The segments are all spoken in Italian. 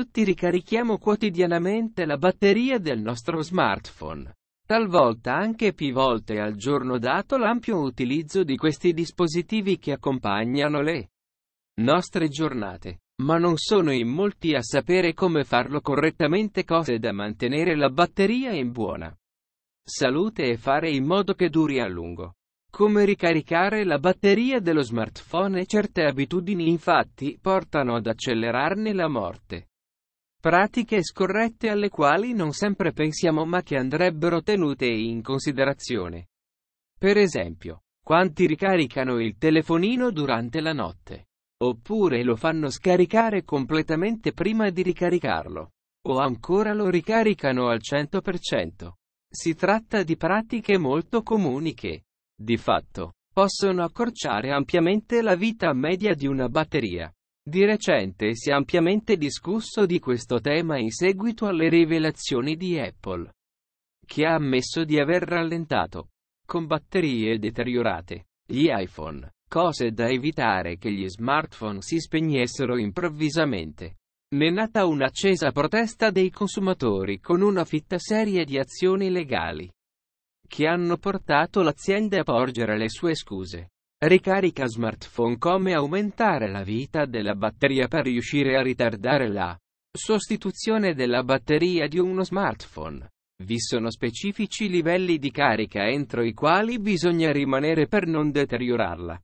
tutti ricarichiamo quotidianamente la batteria del nostro smartphone. Talvolta anche più volte al giorno dato l'ampio utilizzo di questi dispositivi che accompagnano le nostre giornate. Ma non sono in molti a sapere come farlo correttamente cose da mantenere la batteria in buona salute e fare in modo che duri a lungo. Come ricaricare la batteria dello smartphone e certe abitudini infatti portano ad accelerarne la morte. Pratiche scorrette alle quali non sempre pensiamo ma che andrebbero tenute in considerazione. Per esempio, quanti ricaricano il telefonino durante la notte? Oppure lo fanno scaricare completamente prima di ricaricarlo? O ancora lo ricaricano al 100%? Si tratta di pratiche molto comuni che, di fatto, possono accorciare ampiamente la vita media di una batteria. Di recente si è ampiamente discusso di questo tema in seguito alle rivelazioni di Apple, che ha ammesso di aver rallentato, con batterie deteriorate, gli iPhone, cose da evitare che gli smartphone si spegnessero improvvisamente. Ne è nata un'accesa protesta dei consumatori con una fitta serie di azioni legali, che hanno portato l'azienda a porgere le sue scuse. Ricarica smartphone come aumentare la vita della batteria per riuscire a ritardare la sostituzione della batteria di uno smartphone. Vi sono specifici livelli di carica entro i quali bisogna rimanere per non deteriorarla.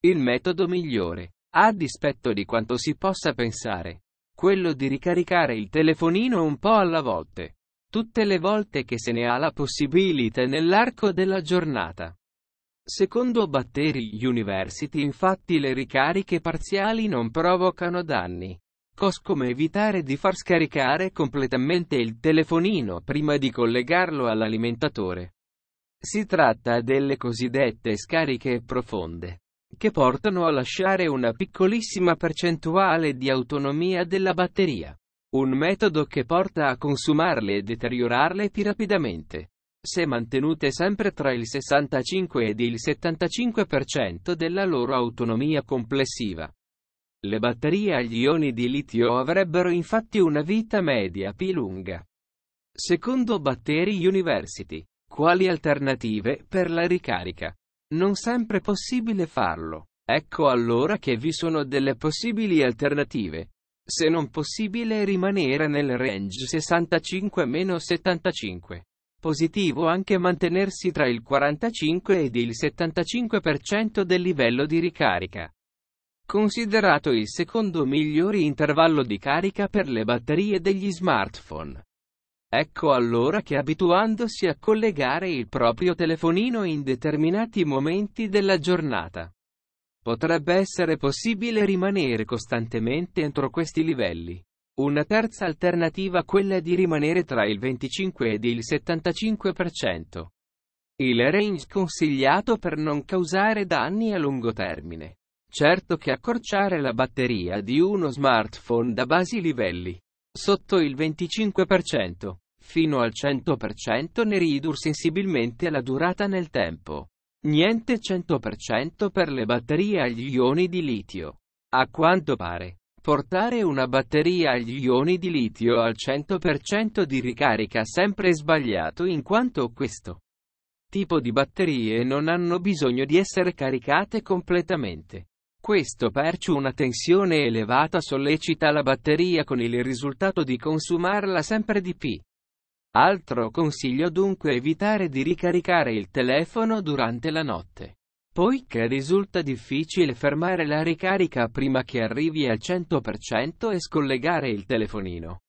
Il metodo migliore, a dispetto di quanto si possa pensare, quello di ricaricare il telefonino un po' alla volta, tutte le volte che se ne ha la possibilità nell'arco della giornata. Secondo Batteri University infatti le ricariche parziali non provocano danni. Cos come evitare di far scaricare completamente il telefonino prima di collegarlo all'alimentatore. Si tratta delle cosiddette scariche profonde, che portano a lasciare una piccolissima percentuale di autonomia della batteria. Un metodo che porta a consumarle e deteriorarle più rapidamente se mantenute sempre tra il 65 ed il 75% della loro autonomia complessiva. Le batterie agli ioni di litio avrebbero infatti una vita media più lunga. Secondo Battery University, quali alternative per la ricarica? Non sempre possibile farlo. Ecco allora che vi sono delle possibili alternative. Se non possibile rimanere nel range 65-75. Positivo anche mantenersi tra il 45 ed il 75% del livello di ricarica. Considerato il secondo migliore intervallo di carica per le batterie degli smartphone. Ecco allora che abituandosi a collegare il proprio telefonino in determinati momenti della giornata, potrebbe essere possibile rimanere costantemente entro questi livelli. Una terza alternativa quella di rimanere tra il 25 ed il 75%. Il range consigliato per non causare danni a lungo termine. Certo che accorciare la batteria di uno smartphone da basi livelli sotto il 25% fino al 100% ne ridur sensibilmente la durata nel tempo. Niente 100% per le batterie agli ioni di litio. A quanto pare Portare una batteria agli ioni di litio al 100% di ricarica sempre sbagliato in quanto questo tipo di batterie non hanno bisogno di essere caricate completamente. Questo perciò una tensione elevata sollecita la batteria con il risultato di consumarla sempre di più. Altro consiglio dunque evitare di ricaricare il telefono durante la notte poiché risulta difficile fermare la ricarica prima che arrivi al 100% e scollegare il telefonino.